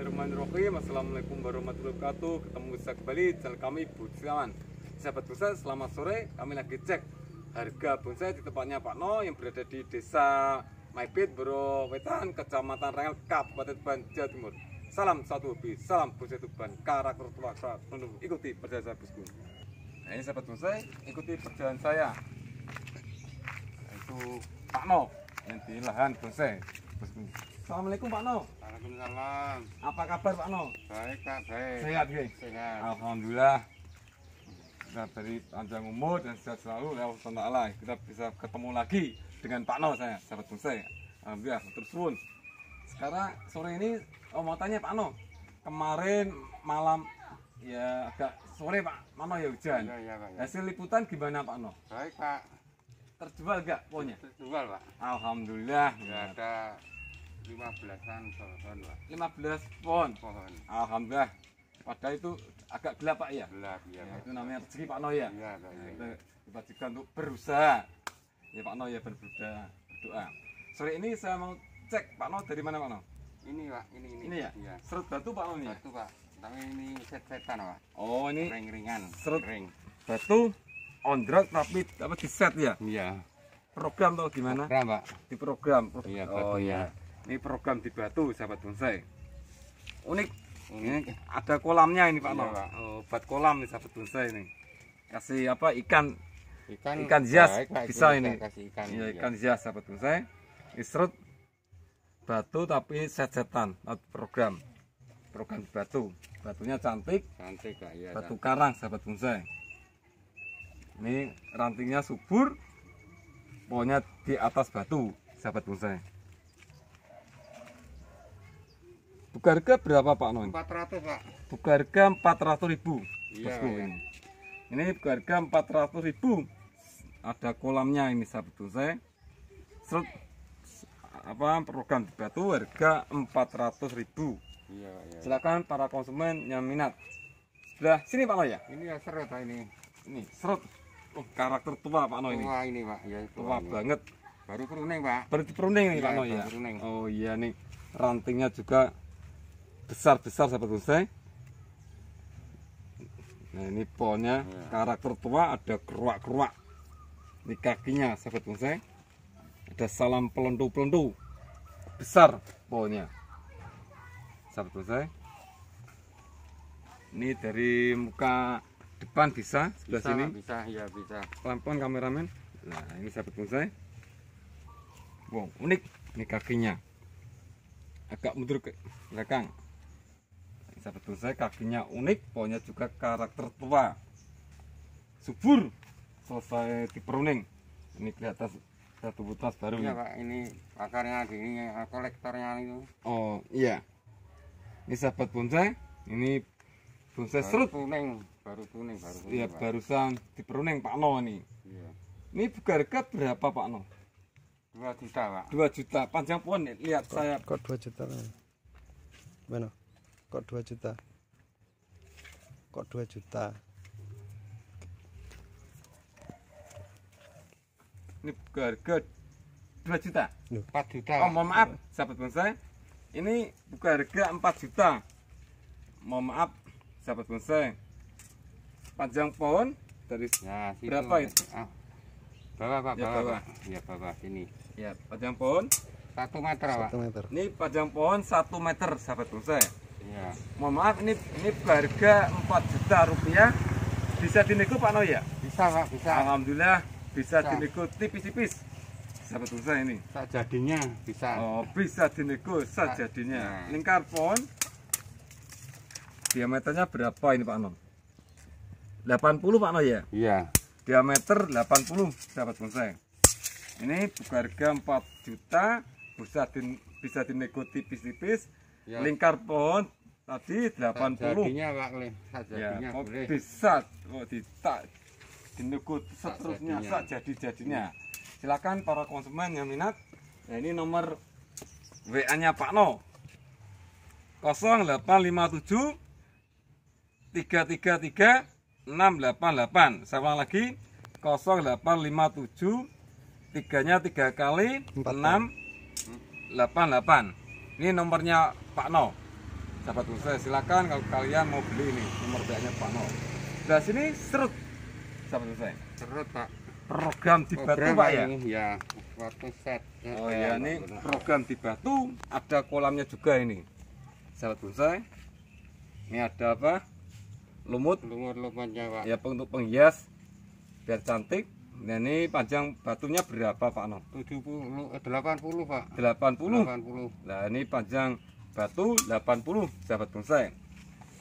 Bismillahirrahmanirrahim Assalamualaikum warahmatullahi wabarakatuh Ketemu bisa kembali di channel kami Budisawan Sahabat Bonsai selamat sore Kami lagi cek harga bonsai di tempatnya Pak No Yang berada di desa Maibit Bro Wetan Kecamatan Rengel Kabupaten Tuban Jawa Timur Salam satu hobi Salam bonsai Tuban Karakter pelaksa Ikuti perjalanan saya bosku Nah ini sahabat bonsai Ikuti perjalanan saya Itu Pak No Yang di lahan bonsai bosku Assalamualaikum Pak No. Waalaikumsalam. Apa kabar Pak No? Baik Pak, baik. Sehat ya? Sehat. Alhamdulillah. Kita beri panjang umur dan sehat selalu lewat Allah Allah. Kita bisa ketemu lagi dengan Pak No saya, sahabat bonsai. Ya. Alhamdulillah, terus pun. Sekarang sore ini oh, mau tanya Pak No. Kemarin malam ya agak sore Pak mana ya hujan. Iya, iya, ya, ya, Pak, Hasil liputan gimana Pak No? Baik Pak. Terjual gak pokoknya? Terjual Pak. Alhamdulillah. Gak ada 15-an pohon lah. 15 pohon. Pohon. Alhamdulillah. Padahal itu agak gelap Pak ya. Gelap ya. ya itu namanya rezeki Pak Noya. Iya, Pak. Ya. Kita diwajibkan untuk berusaha. Ya Pak Noya berdoa, berdoa. Sore ini saya mau cek Pak No dari mana Pak No? Ini Pak, ini ini. Ini ya? ya. Serut batu Pak No ini. Batu Pak. Tapi ini set-setan Pak. Oh, ini ring-ringan. Serut ring. Batu ondrok tapi apa di set ya? Iya. Program atau gimana? Program Pak. Di program. Iya, oh, iya. iya ini program di Batu sahabat bonsai unik, ini ada kolamnya ini Pak iya, Pak. obat oh, kolam nih sahabat bonsai ini kasih apa ikan ikan ikan hias baik, bisa ini ikan ya, ikan hias sahabat bonsai isrut batu tapi setan program program di batu batunya cantik cantik Kak. iya, batu cantik. karang sahabat bonsai ini rantingnya subur pokoknya di atas batu sahabat bonsai Buka harga berapa Pak Non? 400 Pak. Buka harga 400 ribu. Iya. Bosku iya. ini. Ini buka harga 400 ribu. Ada kolamnya ini sahabat saya. Serut apa program di batu harga 400 ribu. Iya, iya. Silakan para konsumen yang minat. Sudah sini Pak Non ya. Ini ya serut ini. Ini serut. Oh, karakter tua Pak Non ini. Tua ini Pak. Ya, tua, tua ini. banget. Baru peruning Pak. Baru peruning ini iya, ya, Pak Non ya. Oh iya nih. Rantingnya juga besar-besar sahabat bonsai nah ini pohonnya ya. karakter tua ada keruak-keruak ini kakinya sahabat bonsai ada salam pelendu-pelendu besar pohonnya sahabat bonsai ini dari muka depan bisa sebelah bisa, sini bisa ya bisa pelan-pelan kameramen nah ini sahabat bonsai wow unik ini kakinya agak mundur ke belakang sahabat bonsai kakinya unik pohonnya juga karakter tua subur selesai diperuning ini kelihatan satu butas baru iya pak ini akarnya ini kolektornya itu oh iya ini sahabat bonsai ini bonsai baru serut kuning baru kuning baru iya pak. barusan diperuning pak no ini iya. ini harga berapa pak no dua juta pak dua juta panjang pohon lihat kok, saya kok dua juta mana kok 2 juta kok 2 juta ini harga 2 juta 4 juta oh mohon maaf sahabat bonsai ini buka harga 4 juta mohon maaf sahabat bonsai panjang pohon dari nah, berapa itu, itu? Ah. bawah pak ya, bawah, bawah. ya bawah sini ya panjang pohon satu meter, satu meter. Pak. Ini panjang pohon satu meter, sahabat bonsai. Iya. Mohon maaf ini ini harga 4 juta rupiah bisa dinego Pak noya Bisa Pak, bisa. Alhamdulillah bisa, bisa. dinego tipis-tipis. Sahabat usaha ini. Sajadinya bisa. Oh, bisa dinego sajadinya. Ya. Lingkar pohon diameternya berapa ini Pak Non? 80 Pak noya ya? Iya. Diameter 80 sahabat bonsai. Ini buka harga 4 juta, bisa, din, bisa dinego tipis-tipis ya. lingkar pohon tadi 80 jadinya kak ya, kok boleh. bisa kok ditak dinugut seterusnya sak jadi-jadinya silakan para konsumen yang minat ya, ini nomor WA nya Pak No 0857 333 688 saya ulang lagi 0857 3 nya 3 kali 4 6 88 ini nomornya Pak No. Sahabat bursa silakan kalau kalian mau beli ini nomor BA-nya Pak No. Di sini serut. Sahabat bursa. Serut Pak. Program di Batu Pak ya. Ya. Waktu set. Ya, oh ya, ya ini benar. program di Batu ada kolamnya juga ini. Sahabat bursa. Ini ada apa? Lumut. Lumut-lumutnya Pak. Ya untuk penghias biar cantik. Nah, ini panjang batunya berapa Pak No? 70 80 Pak. 80. 80. Nah, ini panjang batu 80 sahabat bonsai.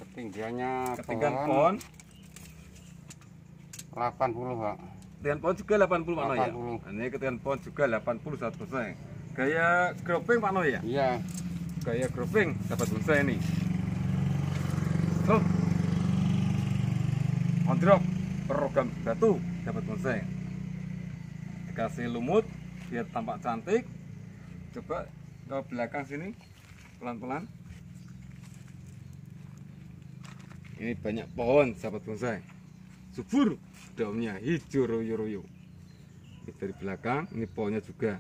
Ketinggiannya ketinggian pohon, pohon 80 Pak. Ketinggian pohon juga 80 Pak No ya. Nah, Ini ketinggian pohon juga 80 sahabat bonsai. Gaya groping Pak No ya? Iya. Gaya groping sahabat bonsai ini. Oh. Ondrok program batu dapat bonsai kasih lumut biar tampak cantik coba ke belakang sini pelan-pelan ini banyak pohon sahabat bonsai subur daunnya hijau royo-royo dari belakang ini pohonnya juga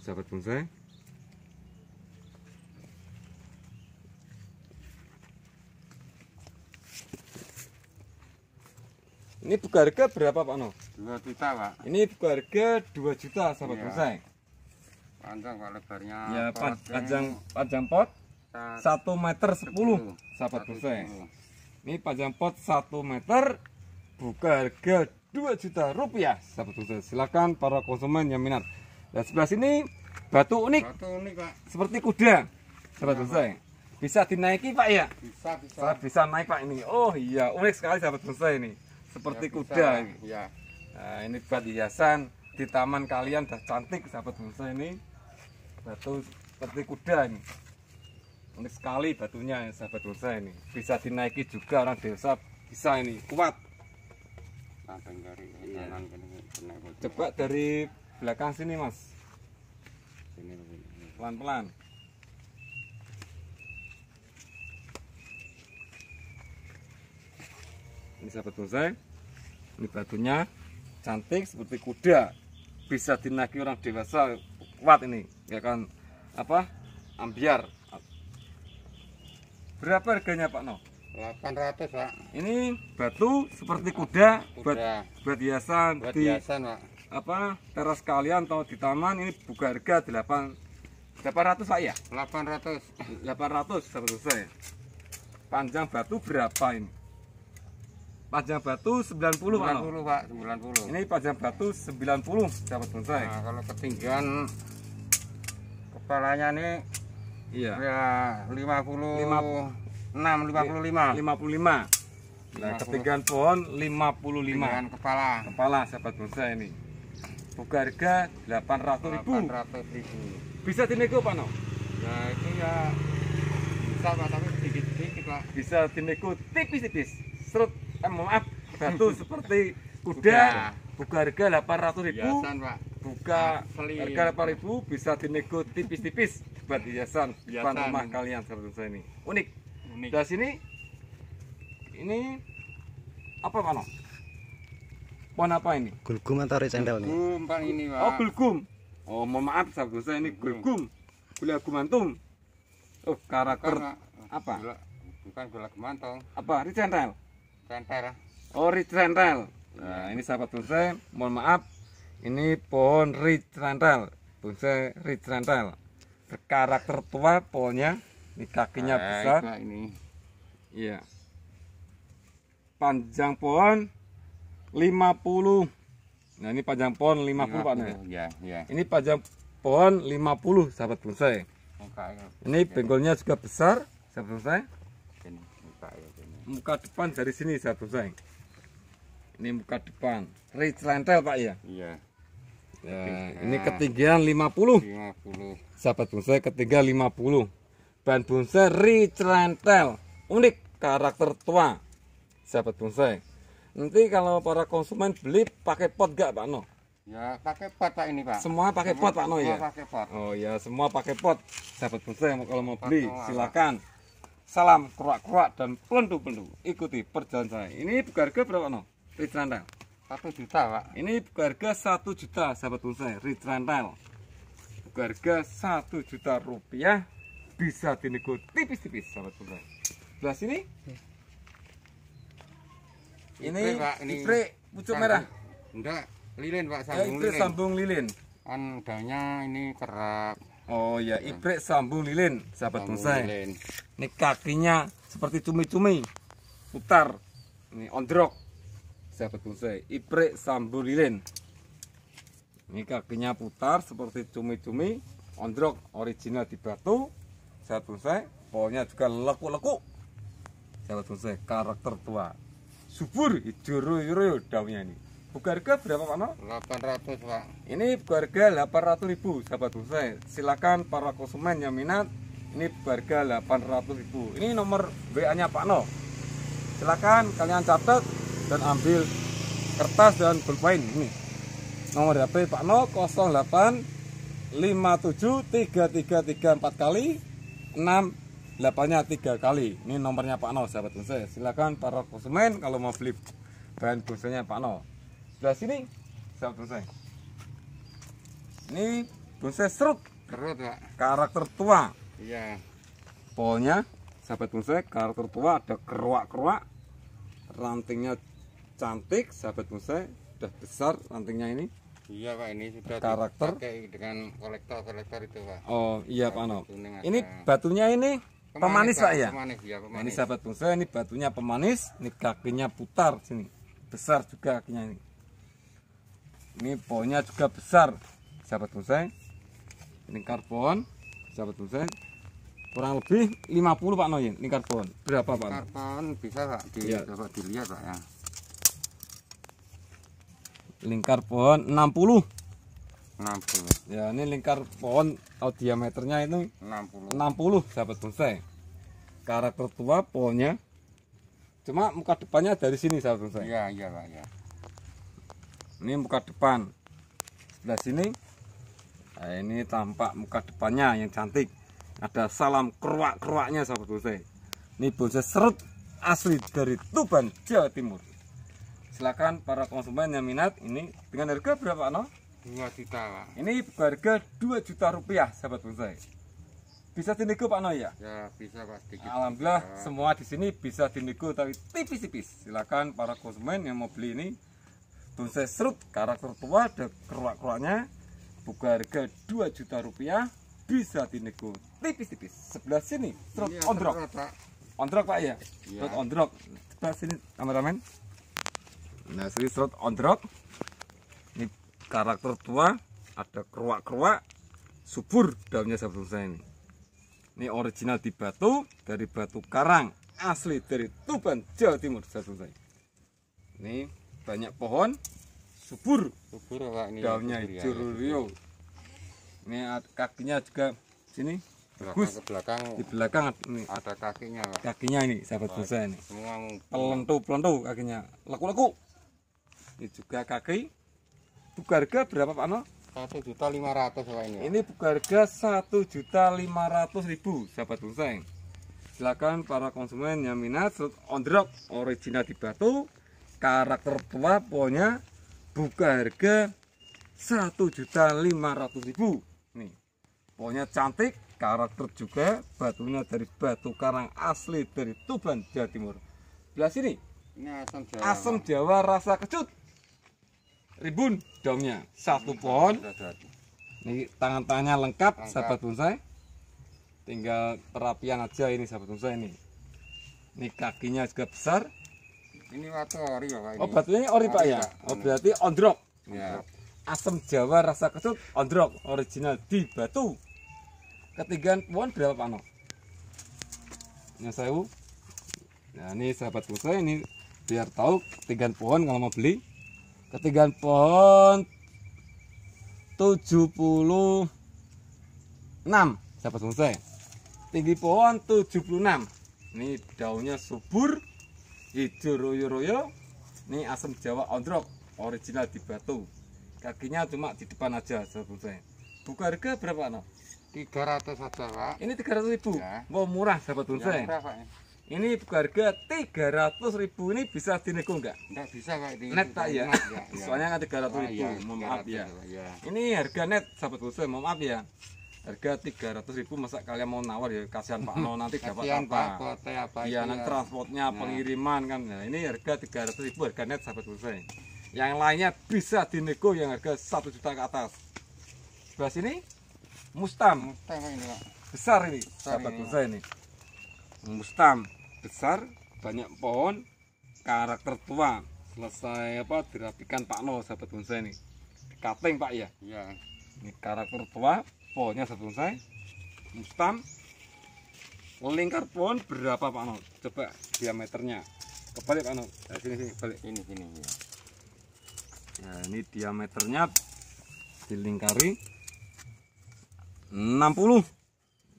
sahabat bonsai ini buka harga berapa Pak No? Dua juta pak. Ini harga dua juta sahabat iya. bonsai. Panjang pak lebarnya. Ya pot panjang panjang pot satu meter sepuluh sahabat bonsai. Ini panjang pot satu meter buka harga dua juta rupiah sahabat bonsai. Silakan para konsumen yang minat. Dan sebelah sini batu unik. Batu unik pak. Seperti kuda sahabat ya, Bisa dinaiki pak ya? Bisa bisa. bisa naik pak ini. Oh iya unik sekali sahabat bonsai ini seperti ya, kuda. Bisa, ya nah, ini buat hiasan di taman kalian udah cantik sahabat bonsai ini batu seperti kuda ini unik sekali batunya sahabat bonsai ini bisa dinaiki juga orang desa bisa ini kuat nah, iya. coba dari belakang sini mas pelan-pelan ini sahabat bonsai ini batunya cantik seperti kuda bisa dinaiki orang dewasa kuat ini ya kan apa ambiar berapa harganya Pak No 800 Pak ini batu seperti kuda, kuda. buat buat hiasan buat di hiasan, Pak. apa teras kalian atau di taman ini buka harga 8 800 Pak ya 800 800 sampai selesai panjang batu berapa ini Pajang batu 90, 90 Pak. 90 Ini pajang batu 90 dapat bonsai. Nah, kalau ketinggian kepalanya ini iya. Ya 50 56 55. 55. Nah, 50. ketinggian pohon 55. Ketinggian kepala. Kepala sahabat bonsai ini. Buka harga 800.000. 800.000. Bisa dinego Pak No? Ya nah, itu ya bisa Pak, tapi sedikit-sedikit Pak. Bisa dinego tipis-tipis. Serut eh, maaf batu seperti kuda buka harga 800 ribu buka harga 8 ribu bisa dinego tipis-tipis buat hiasan depan rumah kalian seperti saya ini unik unik dari sini ini apa Pak pohon apa ini? Gulgum atau resendel ini Gulgum pak ini pak. Oh gulgum. Oh mohon maaf sahabat saya ini gulgum. Gula gumantung Oh karakter apa? bukan gula gumantung Apa resendel? Rental. Oh, rich rental. Nah, ini sahabat bonsai, mohon maaf, ini pohon rich rental. Bonsai rich rental. Karakter tua pohonnya, ini kakinya ah, besar. ini. Iya. Panjang pohon 50. Nah, ini panjang pohon 50, 50 Pak. Ya, ya. Ini panjang pohon 50 sahabat bonsai. Ini benggolnya juga besar, sahabat bonsai muka depan dari sini sahabat saya ini muka depan rich lentil pak ya iya nah, ini ketinggian 50 puluh sahabat bonsai ketiga lima puluh ban bonsai rich lentil unik karakter tua sahabat bonsai nanti kalau para konsumen beli pakai pot gak pak No? Ya pakai pot pak ini pak. Semua pakai pot pak No ya. Pakai pot. Oh ya semua pakai pot. Sahabat bonsai kalau mau beli silakan. Salam kerak-kerak dan pelendu-pelendu. Ikuti perjalanan saya. Ini buka harga berapa no? Ritrantal. 1 juta, Pak. Ini buka harga satu juta, sahabat saya Ritrantal. Buka harga satu juta rupiah. Bisa dinego tipis-tipis, sahabat bonsai. Belah sini. Ini ini Ipre, pucuk merah. Enggak, lilin, Pak, sambung ya, Ipre, lilin. sambung lilin. Kan daunnya ini kerap Oh ya, iya. iprek sambung lilin, sahabat bonsai. Ini kakinya seperti cumi-cumi, putar, ini ondrok, sahabat bonsai. Iprek sambung lilin. Ini kakinya putar seperti cumi-cumi, ondrok original di batu, sahabat bonsai. Pohonnya juga lekuk-lekuk, sahabat bonsai. Karakter tua, subur, hijau-hijau daunnya ini ke berapa Pak No? 800 Pak Ini harga 800 ribu sahabat bonsai Silakan para konsumen yang minat Ini harga 800 ribu Ini nomor WA nya Pak No Silakan kalian catat dan ambil kertas dan pulpen ini Nomor HP Pak No 08 57 3334 kali 6 8 nya 3 kali ini nomornya Pak No sahabat bonsai silakan para konsumen kalau mau flip, bahan bonsainya Pak No Sebelah sini siapa selesai. Ini bonsai serut. Serut, Pak. Karakter tua. Iya. Polnya sahabat bonsai karakter tua ada keruak-keruak. Rantingnya cantik, sahabat bonsai sudah besar rantingnya ini. Iya Pak, ini sudah karakter dengan kolektor-kolektor itu Pak. Oh iya Pak Ano. Ini batunya ini pemanis, pemanis Pak ya. Pemanis, ya pemanis. ini sahabat bonsai ini batunya pemanis, ini kakinya putar sini. Besar juga kakinya ini ini pohonnya juga besar sahabat bonsai lingkar pohon sahabat bonsai kurang lebih 50 Pak Noyin lingkar pohon berapa Pak lingkar pohon bisa Pak di, ya. dapat dilihat Pak ya lingkar pohon 60 60 ya ini lingkar pohon oh, diameternya itu 60 60 sahabat bonsai karakter tua pohonnya cuma muka depannya dari sini sahabat bonsai iya iya Pak ya ini muka depan sebelah sini nah, ini tampak muka depannya yang cantik ada salam keruak-keruaknya sahabat bonsai ini bonsai serut asli dari Tuban Jawa Timur silakan para konsumen yang minat ini dengan harga berapa no? 2 juta pak ini harga 2 juta rupiah sahabat bonsai bisa dinego Pak Noya? ya? bisa Pak sedikit. Alhamdulillah ya. semua di sini bisa dinego tapi tipis-tipis. Silakan para konsumen yang mau beli ini saya serut karakter tua ada keruak-keruaknya buka harga 2 juta rupiah bisa dinego tipis-tipis sebelah sini serut iya, ondrok ondrok pak ya serut iya. ondrok sebelah sini kameramen nah sini serut ondrok ini karakter tua ada keruak-keruak subur daunnya saya ini ini original di batu dari batu karang asli dari Tuban Jawa Timur saya ini banyak pohon subur subur pak ini daunnya hijau ya, ya ini kakinya juga sini bagus ke belakang di belakang ini ada kakinya pak kakinya ini sahabat pak, ini semua pelentu pelentu kakinya laku laku ini juga kaki buka harga berapa pak no satu juta lima ratus ini ini buka harga satu juta lima ratus ribu sahabat bosan silakan para konsumen yang minat on the rock original di batu karakter tua pokoknya buka harga satu juta lima ratus ribu nih pokoknya cantik karakter juga batunya dari batu karang asli dari Tuban Jawa Timur belah sini ini asam Jawa asam Jawa rasa kecut ribun daunnya satu pohon ini tangan-tangannya lengkap, lengkap sahabat bonsai tinggal perapian aja ini sahabat bonsai ini ini kakinya juga besar ini watu ori ya, Pak. Ini. Oh, batunya ori, Pak ya. Pak. Oh, berarti ondrok. Ya. Asam Jawa rasa kecut ondrok original di Batu. Ketigaan pohon berapa, Pak No? Yang saya Nah, ini sahabat saya ini biar tahu ketigaan pohon kalau mau beli. ketigaan pohon 76 sahabat bonsai tinggi pohon 76 ini daunnya subur hijau royo-royo ini asam jawa ondrok original di batu kakinya cuma di depan aja sebetulnya saya buka harga berapa no? 300 saja pak ini 300 ribu ya. mau murah sahabat ya, murah, pak. ini buka harga 300 ribu ini bisa dinego enggak? enggak bisa pak ini net tak ya? ya? ya, soalnya kan 300 ribu oh, ya, mohon maaf ya. ya. ini harga net sahabat saya mohon maaf ya harga tiga ratus ribu masa kalian mau nawar ya kasihan Pak No nanti dapat apa, apa, apa iya nanti ya? transportnya nah. pengiriman kan nah, ini harga tiga ratus ribu harga net sahabat selesai yang lainnya bisa dinego yang harga satu juta ke atas sebelah sini Mustam, besar ini sahabat ini, ini Mustam besar banyak pohon karakter tua selesai apa dirapikan Pak No sahabat bonsai ini cutting Pak ya iya ini karakter tua pohonnya selesai mustam lingkar pohon berapa Pak Nur? Coba diameternya. Kebalik Pak Nur. Nah, sini sini balik. Ini sini ya. ya ini diameternya dilingkari 60.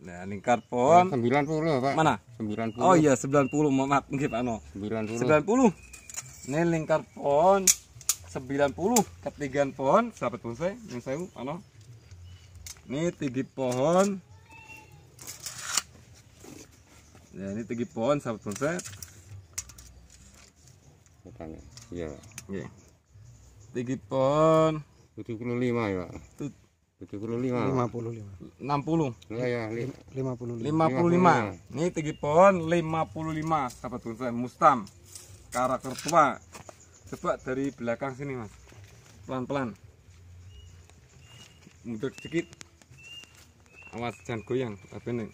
Nah, lingkar pohon 90 Pak. Mana? 90. Oh iya 90. Maaf, nggih Pak Nur. 90. 90. Ini lingkar pohon 90 ketigaan pohon sahabat bonsai yang saya Pak Nur ini tinggi pohon ya ini tinggi pohon sahabat bonsai iya ya. tinggi pohon 75 ya Pak 75 55 60 Ya, ya, li 55 55 ini tinggi pohon 55 sahabat bonsai mustam karakter tua coba dari belakang sini mas pelan-pelan mundur sedikit awas jangan goyang tapi ini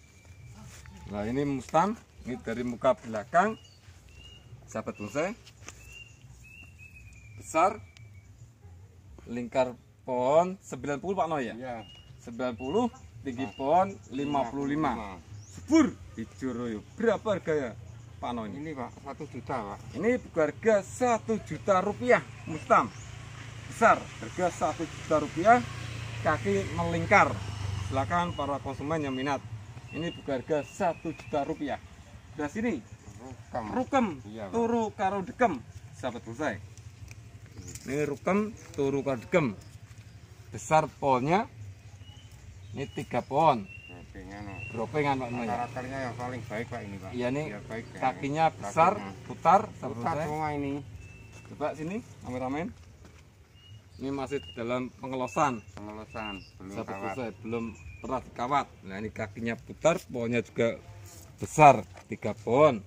nah ini mustam ini dari muka belakang sahabat bonsai besar lingkar pohon 90 Pak Noya ya? 90 iya. tinggi pohon 55 subur hijau berapa harganya Pak Noya ini? ini Pak 1 juta Pak ini harga 1 juta rupiah mustam besar harga 1 juta rupiah kaki melingkar silakan para konsumen yang minat. Ini harga satu juta rupiah. Sudah sini. Rukem. Rukem. Iya, turu karo dekem. Sahabat selesai. Ini rukem turu karo dekem. Besar pohonnya. Ini tiga pohon. Dropengan Pak Noy. Karakternya yang paling baik Pak ini Pak. Iya nih. baik, ya. kakinya besar, putar, putar semua ini. Coba sini, kameramen ini masih dalam pengelosan pengelosan belum Satu kawat selesai, eh, belum terat kawat nah ini kakinya putar pohonnya juga besar tiga pohon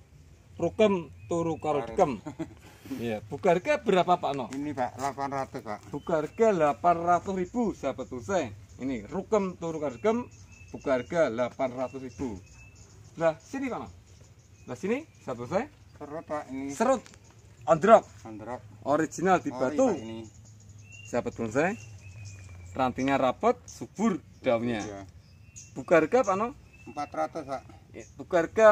rukem turu karukem ya Iya, buka harga berapa Pak No? Ini Pak, 800 Pak. Buka harga 800 ribu, sahabat usai. Ini rukem turu karukem buka harga 800 ribu. Nah, sini Pak No. Nah, sini, sahabat usai. Serut Pak ini. Serut. Ondrok. Original di Ori, Batu sahabat bonsai rantingnya rapat subur daunnya iya. buka harga apa No? 400 Pak ya, buka harga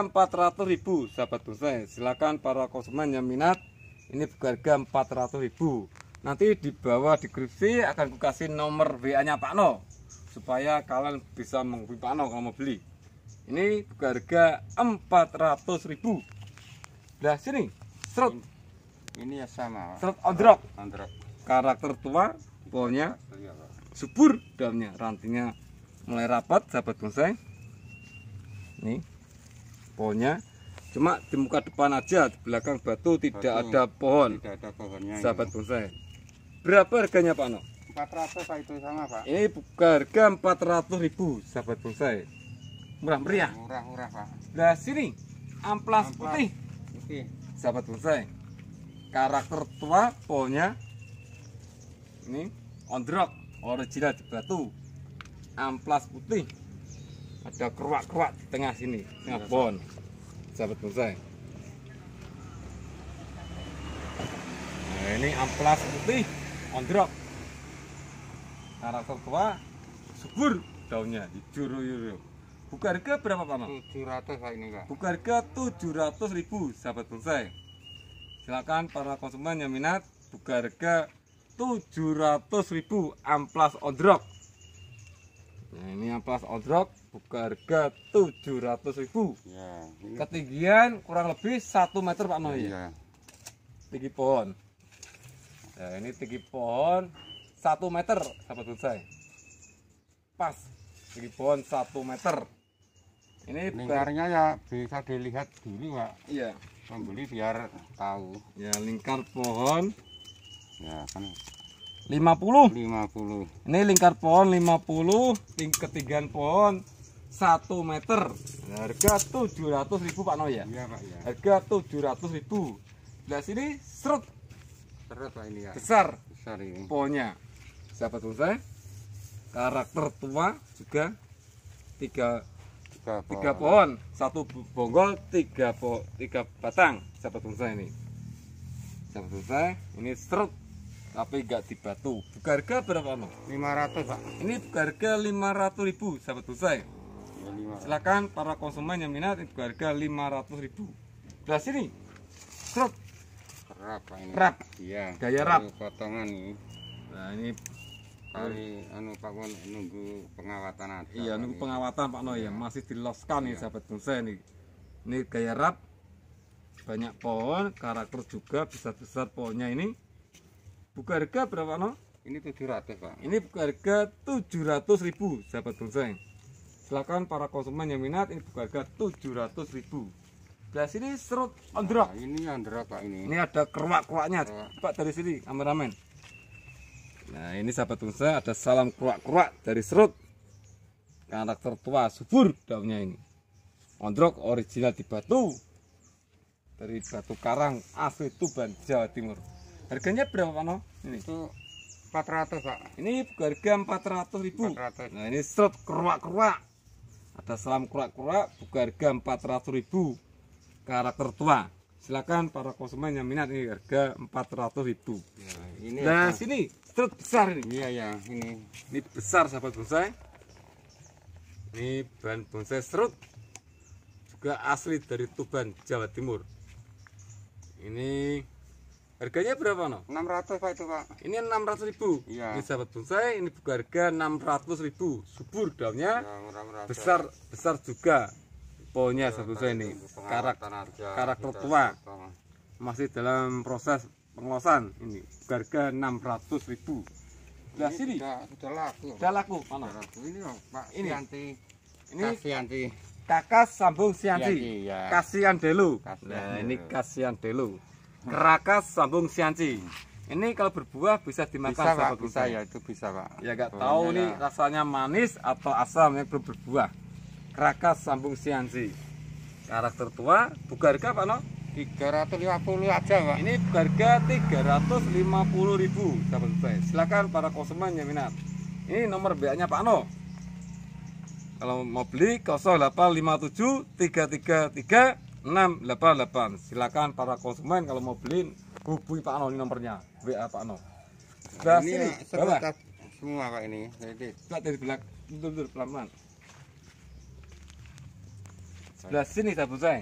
400 ribu sahabat bonsai silakan para konsumen yang minat ini buka harga 400 ribu nanti di bawah deskripsi akan kukasih nomor WA nya Pak No supaya kalian bisa menghubungi Pak No kalau mau beli ini buka harga 400 ribu nah sini serut ini ya sama serut on drop on drop karakter tua pohonnya subur daunnya rantingnya mulai rapat sahabat bonsai Ini pohonnya cuma di muka depan aja di belakang batu tidak batu, ada pohon tidak ada pohonnya sahabat ini. Iya. bonsai berapa harganya Pak No? 400 Pak itu sama Pak ini harga 400 ribu sahabat bonsai murah meriah murah murah Pak nah sini amplas, amplas putih putih sahabat bonsai karakter tua pohonnya ini on rock original di batu amplas putih ada keruak-keruak di tengah sini tengah iya, pohon sahabat bonsai nah ini amplas putih on rock karakter tua subur daunnya hijau-hijau buka harga berapa Pak 700 Pak ini Pak buka harga 700 ribu sahabat bonsai silakan para konsumen yang minat buka harga 700.000 amplas odrok nah ini amplas odrok buka harga 700.000 ya, ketinggian kurang lebih 1 meter Pak Noy ya. tinggi pohon nah ini tinggi pohon 1 meter sahabat selesai. pas tinggi pohon 1 meter ini lingkarnya ya bisa dilihat dulu Pak iya pembeli biar tahu ya lingkar pohon Ya kan. lima puluh Ini lingkar pohon lima puluh tingkat ketigaan pohon satu meter. Harga tujuh 700.000 Pak noya ya? Iya Pak ya. Harga 700.000. Nah sini serut. Serut Pak ini ya. Besar. Besar ini. Pohonnya. tuh saya? Karakter tua juga tiga tiga pohon. satu bonggol tiga po tiga batang sahabat saya ini sahabat saya ini serut tapi enggak di batu buka harga berapa Bang? 500 Pak ini buka harga 500 ribu sahabat bonsai ya, silakan para konsumen yang minat itu harga 500 ribu belah sini kerap. rap ini rap iya gaya rap potongan ini nah ini kali anu Pak Won nunggu pengawatan aja iya nunggu pengawatan Pak Noy ya iya. masih diloskan iya. nih sahabat bonsai nih ini gaya rap banyak pohon karakter juga besar-besar pohonnya ini buka harga berapa no? Ini 700 pak. Ini buka harga 700 ribu sahabat bonsai. silahkan para konsumen yang minat ini buka harga 700 ribu. Nah sini serut androk Nah, ini androk pak ini. Ini ada keruak-keruaknya. Pak dari sini kameramen. Nah ini sahabat bonsai ada salam keruak-keruak dari serut. Karakter tua subur daunnya ini. Ondrok original di batu dari batu karang asli Tuban Jawa Timur. Harganya berapa, Pak? No? Ini. Itu 400, Pak. Ini harga 400.000. ribu. 400. Nah, ini strut keruak-keruak. Ada selam keruak-keruak, buka harga 400.000. ribu. Karakter tua. Silakan para konsumen yang minat ini harga 400.000. ribu. Ya, ini nah, apa? sini strut besar ini. Iya, ya, ini. Ini besar sahabat bonsai. Ini bahan bonsai serut juga asli dari Tuban, Jawa Timur. Ini Harganya berapa no? 600 pak itu pak. Ini 600 ribu. Iya. Ini sahabat bonsai, ini buka harga 600 ribu. Subur daunnya. Ya, murah -murah besar aja. besar juga. Pohonnya iya, sahabat bonsai ini. Karakter, karakter tua. Masih dalam proses pengelosan ini. Buka harga 600 ribu. Sudah sini. Sudah, sudah laku. Sudah laku. Mana? Sudah laku. Ini pak. Ini. Sianti. Ini. anti. Kakas sambung Sianti. Sianti ya. Delu. Kasian nah, ini kasihan Delu. Kerakas sambung sianci. Ini kalau berbuah bisa dimakan bisa, sama Pak, bisa ya itu bisa Pak. Ya nggak tahu ya. nih rasanya manis atau asam yang belum berbuah. Kerakas sambung sianci. Karakter tua, harga Pak No? 350 aja Pak. Ini harga 350.000 dapat saya. Silakan para konsumen yang minat. Ini nomor BA-nya Pak No. Kalau mau beli 0857 333 688 silakan para konsumen kalau mau beli hubungi Pak Ano ini nomornya WA Pak Ano sudah ini sini bawah semua Pak ini jadi sudah dari belak betul betul pelan-pelan sudah sini saya bonsai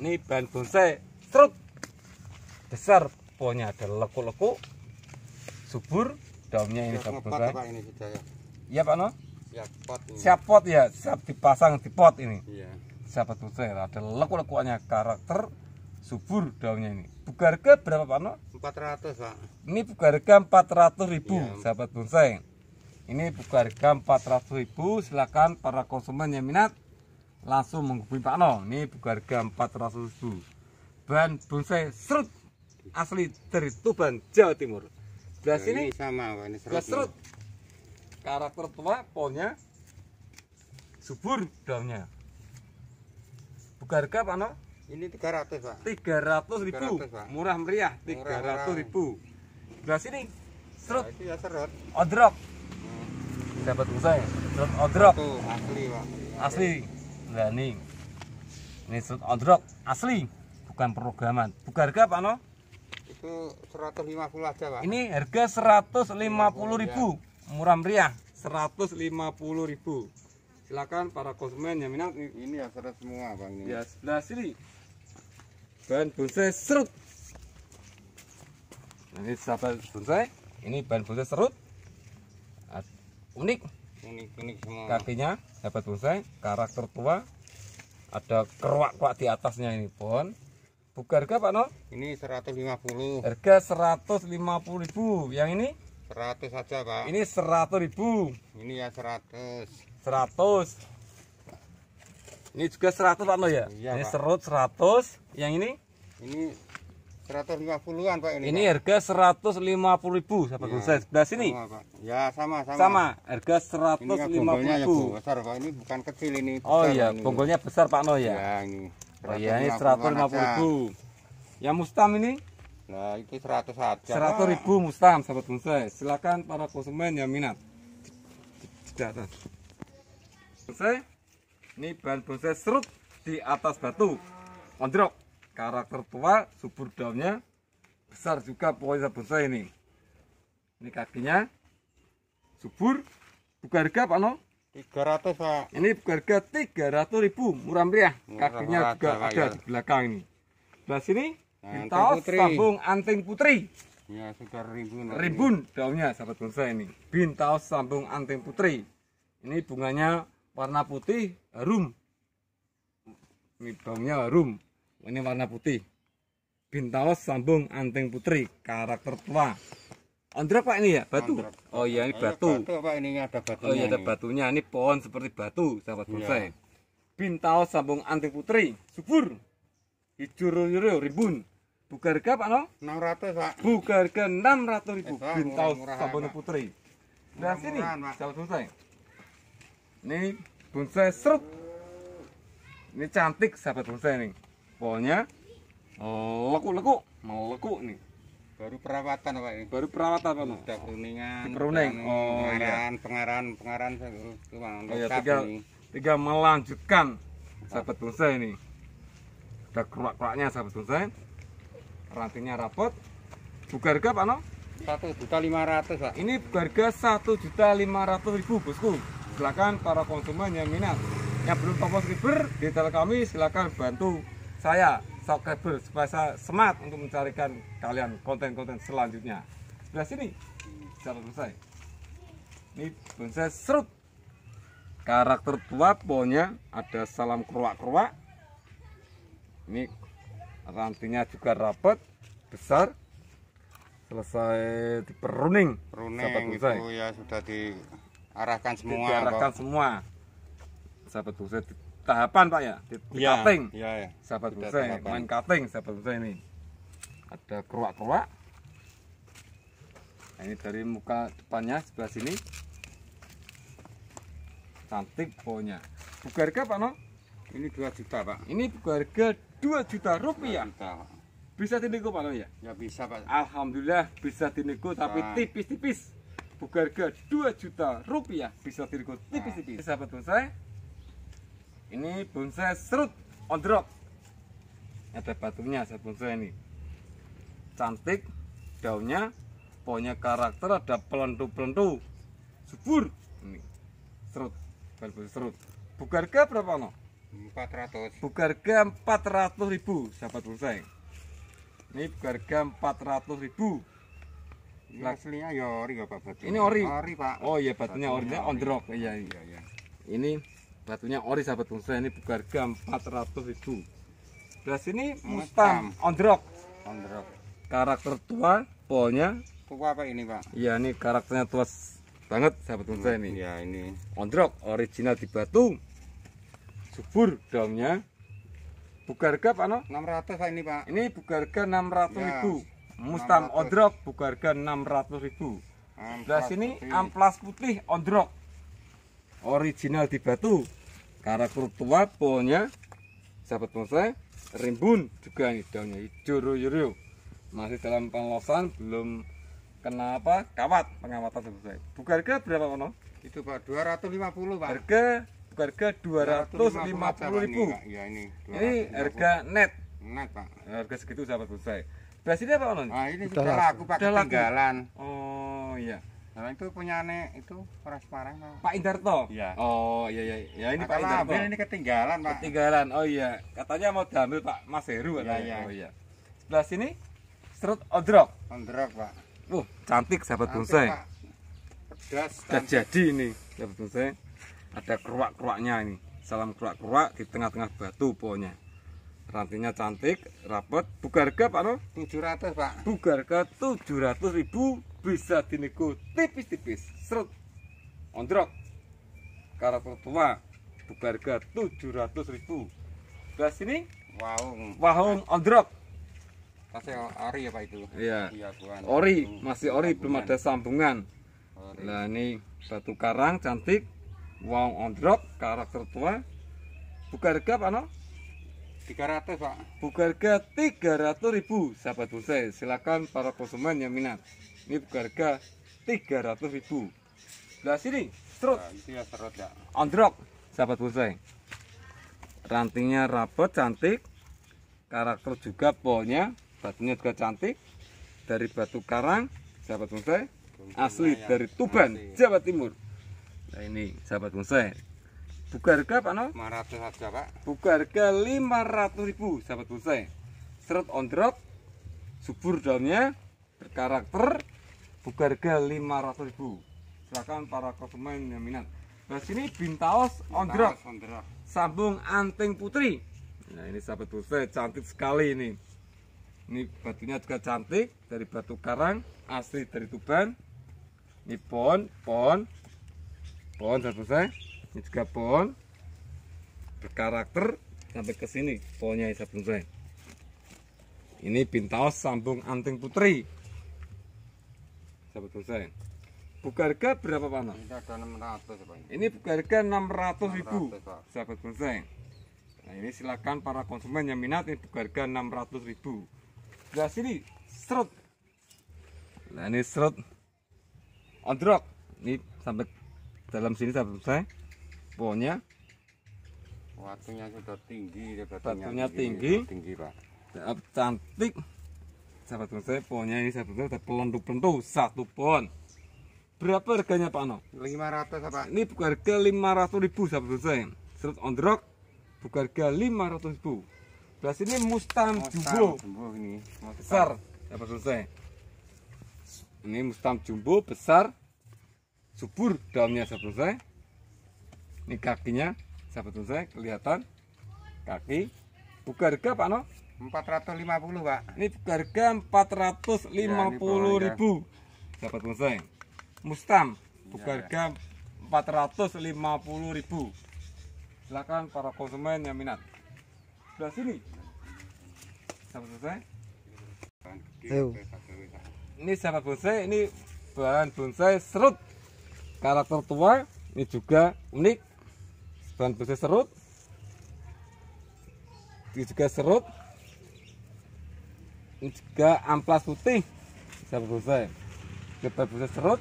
ini bahan bonsai truk besar pohonnya ada lekuk-lekuk subur daunnya ini saya bonsai pak ini sudah ya iya pak No siap pot ini siap pot ya siap dipasang di pot ini iya sahabat putih ya, ada leku-lekuannya karakter subur daunnya ini buka harga berapa Pak No? 400 Pak ini buka harga 400 ribu iya. ya. sahabat bonsai ini buka harga 400 ribu silahkan para konsumen yang minat langsung menghubungi Pak No ini buka harga 400 ribu bahan bonsai serut asli dari Tuban Jawa Timur belas nah, ini, sama Pak ini serut, serut. karakter tua pohonnya subur daunnya harga Pak No? Ini 300, Pak. 300 ribu. 300, Pak. Murah meriah, 300 murah, ribu. Gelas ini serut. Nah, itu ya serut. Odrok. Hmm. Dapat usai. Ya? Serut odrok. Itu asli, Pak. Asli. Berani. Ini serut odrok asli, bukan programan. Buka harga Pak No? Itu 150 aja, Pak. Ini harga 150.000. Iya. Murah meriah, 150.000 silakan para konsumen yang minat ini ya seret semua bang ini. ya sebelah sini bahan bonsai serut ini sahabat bonsai ini bahan bonsai serut unik unik unik semua kakinya sahabat bonsai karakter tua ada keruak-keruak di atasnya ini pohon buka harga Pak No? ini 150 harga 150 ribu yang ini 100 saja Pak ini 100 ribu ini ya 100 100 ini juga 100 Pak Noh ya iya, ini Pak. serut 100 yang ini ini 150-an Pak ini. Ini Pak. harga 150.000 sahabat ya. Gunsa sebelah sini. Sama, Pak. Ya, sama sama. Sama, harga 150.000. Ini ya besar Pak, ini bukan kecil ini oh, besar. Oh iya, bonggolnya besar Pak Noh ya. Ya, ini. Oh iya, ini 150.000. Yang Mustam ini? Nah, itu 100 saja. ribu Mustam sahabat Gunsa. Silakan para konsumen yang minat. Tidak. Bonsai. Ini bahan bonsai serut di atas batu. Ondrok. Karakter tua, subur daunnya besar juga pokoknya bonsai ini. Ini kakinya subur. Buka harga Pak No? 300 Pak. Ini harga 300 ribu murah meriah. Kakinya murah, juga ya, ada ya. di belakang ini. Belah sini Bintaos sambung anting putri. Ya, sudah ribun ribun daunnya sahabat bonsai ini. Bintaos sambung anting putri. Ini bunganya warna putih harum ini baunya harum ini warna putih bintawas sambung anting putri karakter tua Andra pak ini ya batu Andra. oh iya ini iya, batu, batu ada batunya oh iya ada ini. batunya ini pohon seperti batu sahabat iya. bonsai iya. sambung anting putri subur hijau ribun buka harga pak no 600 pak buka harga 600 ribu eh, bintawas sambung putri nah sini sahabat bonsai ini bonsai serut ini cantik sahabat bonsai nih pokoknya leku-leku mau leku nih baru perawatan pak ini baru perawatan pak udah kuningan, peruning oh pengarahan iya. pengarahan pengarahan oh, iya, tiga, bang tiga melanjutkan sahabat bonsai ini udah kerak-keraknya sahabat bonsai rantingnya rapot bugar gap pak no satu juta lima ratus pak ini harga satu juta lima ratus ribu bosku silakan para konsumen yang minat yang belum subscriber detail kami silakan bantu saya subscriber supaya saya semangat untuk mencarikan kalian konten-konten selanjutnya sebelah sini cara selesai ini bonsai serut karakter tua pohonnya ada salam keruak-keruak ini rantinya juga rapat besar selesai diperuning. peruning itu ya sudah di arahkan semua arahkan semua sahabat buset tahapan pak ya di, di ya, cutting ya, ya. sahabat buset main cutting sahabat buset ini ada keruak-keruak nah, ini dari muka depannya sebelah sini cantik pokoknya. buka harga pak no ini 2 juta pak ini buka harga 2 juta rupiah 2 juta, bisa dinego pak no ya ya bisa pak alhamdulillah bisa dinego tapi tipis-tipis buku harga 2 juta rupiah bisa dirikut tipis-tipis sahabat bonsai ini bonsai serut on drop ada batunya sahabat bonsai ini cantik daunnya pokoknya karakter ada pelentu-pelentu subur ini serut bonsai serut buku harga berapa no? 400 buku harga 400 ribu sahabat bonsai ini harga 400 ribu ini aslinya ya ori ya Pak batu. Ini ori. Ori Pak. Oh iya batunya, batunya ori, ondrok. Iya, iya iya iya. Ini batunya ori sahabat bungsa ini harga ribu. Belas ini mustam ondrok. Ondrok. Karakter tua, polnya tua apa ini Pak. Iya ini karakternya tua banget sahabat bungsa hmm, ini. Iya ini. Ondrok original di batu. Subur daunnya. harga Pak No? 600 Pak ini Pak. Ini bukarga 600.000. Ya. Ribu. Mustam odrok buka harga ribu. Belas ini amplas putih odrok. Original di batu. Karakur tua pohonnya sahabat bonsai rimbun juga nih daunnya hijau royo masih dalam pengelosan belum kenapa kawat sahabat bonsai Buka harga berapa pak? itu pak 250 pak harga buka harga 250 ribu ya, ini, iya, ini harga net net pak harga segitu sahabat bonsai Brasilnya apa ono? Ah, ini sudah laku, Pak, sudah ketinggalan. Oh, iya. Nah, itu punya punyane itu Pras Parang Pak Indarto. Iya. Oh, iya iya. Ya ini Pak Indarto. ini ketinggalan, Pak. Ketinggalan. Oh iya. Katanya mau diambil Pak Mas Heru iya, katanya. Iya, iya. Oh iya. Sebelah sini serut odrok. Odrok, Pak. Uh, cantik sahabat bonsai. Pedas. Sudah jadi ini, sahabat bonsai. Ada keruak-keruaknya ini. Salam keruak-keruak di tengah-tengah batu pokoknya rantingnya cantik rapet ke Pak No 700 Pak ke 700 ribu bisa dinego tipis-tipis serut ondrok karakter tua ke 700 ribu belas ini wahung wahung ondrok masih ori ya Pak itu iya, iya ori masih ori belum ada sambungan nah ini batu karang cantik wahung ondrok karakter tua ke Pak No 300 pak harga 300 ribu sahabat bonsai silakan para konsumen yang minat ini harga 300 ribu belah sini serut ya serut ya sahabat bonsai rantingnya rapat cantik karakter juga pohonnya batunya juga cantik dari batu karang sahabat bonsai asli dari Tuban Jawa Timur nah ini sahabat bonsai Buka harga Pak No? 500 harga Pak. Buka harga 500.000 sahabat bonsai. Seret on drop, subur daunnya, berkarakter. Buka harga 500.000. Silakan para konsumen yang minat. Nah sini bintaos on drop. Sambung anting putri. Nah ini sahabat bonsai cantik sekali ini. Ini batunya juga cantik dari batu karang asli dari Tuban. Ini pohon, pohon, pohon sahabat bonsai ini juga pohon berkarakter sampai ke sini pohonnya Isa Bonsai ini Bintaos sambung anting putri sahabat Bonsai buka harga berapa Pak Ini ada 600 Pak ini buka harga 600 ribu 600, sahabat nah ini silakan para konsumen yang minat ini buka harga 600 ribu nah sini serut nah ini serut on drop. ini sampai dalam sini sahabat Bonsai responnya waktunya sudah tinggi waktunya tinggi tinggi, tinggi pak cantik sahabat saya pohonnya ini sahabat saya pelontu pelontu satu pohon berapa harganya pak No? lima ratus apa? ini buka harga ratus ribu sahabat saya serut on the rock buka harga 500 ribu belas ini mustam, jumbo ini besar sahabat saya ini mustam jumbo besar subur daunnya sahabat saya ini kakinya sahabat bonsai kelihatan kaki buka harga Pak No 450 Pak ini buka harga 450 iya, ya, ribu sahabat bonsai Mustam buka ya, harga 450 ribu silakan para konsumen yang minat sudah sini sahabat bonsai ya. ini sahabat bonsai ini bahan bonsai serut karakter tua ini juga unik bahan bersih serut ini juga serut ini juga amplas putih bisa berbusai ya? kita berbusai serut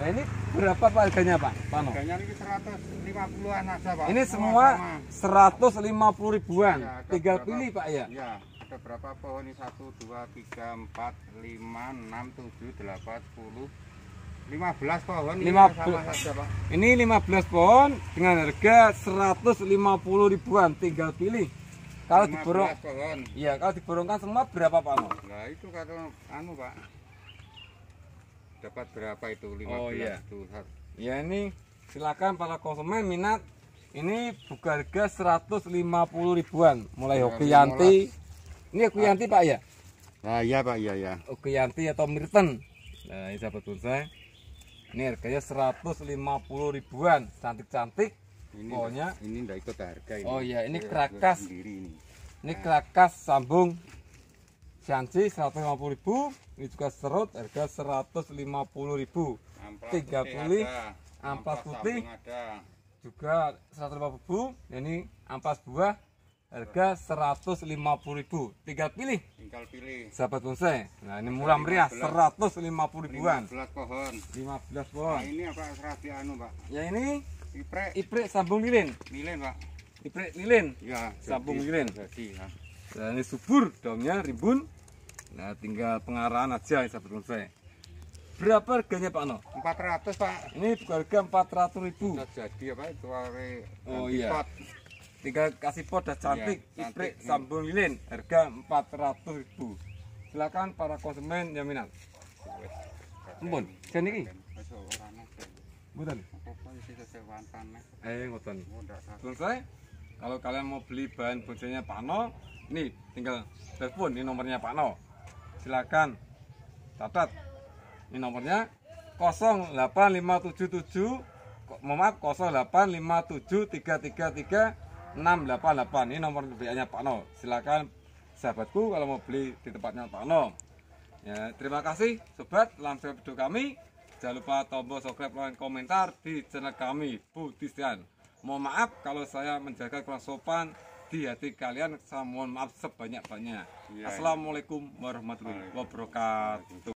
nah ini berapa pak harganya pak? Pano? harganya ini 150an aja pak ini semua sama. 150 ribuan ya, tinggal berapa, pilih pak ya? ya ada berapa pohon ini 1, 2, 3, 4, 5, 6, 7, 8, 10 15 pohon ini sama saja, Pak. Ini 15 pohon dengan harga 150 ribuan, tinggal pilih. Kalau diborong pohon. Iya, kalau diborongkan semua berapa, Pak? Nah, itu kata anu, Pak. Dapat berapa itu 15 oh, iya. itu? Ya ini silakan para konsumen minat ini buka harga 150 ribuan mulai Hoki nah, Yanti. Ini Hoki Yanti, Pak ya? Nah, iya, Pak, iya ya. Hoki Yanti atau Mirten. Nah, ini sahabat bonsai. Ini harganya 150 ribuan, cantik-cantik. Ini pokoknya ini enggak ikut harga ini. Oh iya, ini kerakas Ini. ini. Ini nah. kerakas sambung Sianci ribu, ini juga serut harga ribu. Amplas 30 amplas putih, amplas putih juga ribu. Ini amplas buah harga 150.000 tinggal pilih tinggal pilih sahabat bonsai nah ini murah meriah puluh ribuan 15 pohon 15 nah, pohon nah, ini apa serabi anu pak ya ini iprek iprek sambung lilin lilin pak iprek lilin ya sambung jadi, lilin jadi ya. nah ini subur daunnya rimbun nah tinggal pengarahan aja ya, sahabat bonsai berapa harganya Pak No? 400 Pak ini harga ratus ribu jadi apa itu oh iya tinggal kasih pot iya, cantik, ya, cantik. iprik hmm. sambung lilin harga 400.000 silakan para konsumen yang minat Mbon, nih. iki. Mboten. Eh, ngoten. Selesai. Kalau kalian mau beli bahan bonsainya Pak No, ini tinggal telepon ini nomornya Pak No. Silakan catat. Ini nomornya 08577 mohon maaf 0857333 688 ini nomor wa nya Pak No silakan sahabatku kalau mau beli di tempatnya Pak No ya terima kasih sobat langsung video kami jangan lupa tombol subscribe dan komentar di channel kami Putisian. mohon maaf kalau saya menjaga kurang sopan di hati kalian saya mohon maaf sebanyak-banyak ya, iya, iya. Assalamualaikum warahmatullahi wabarakatuh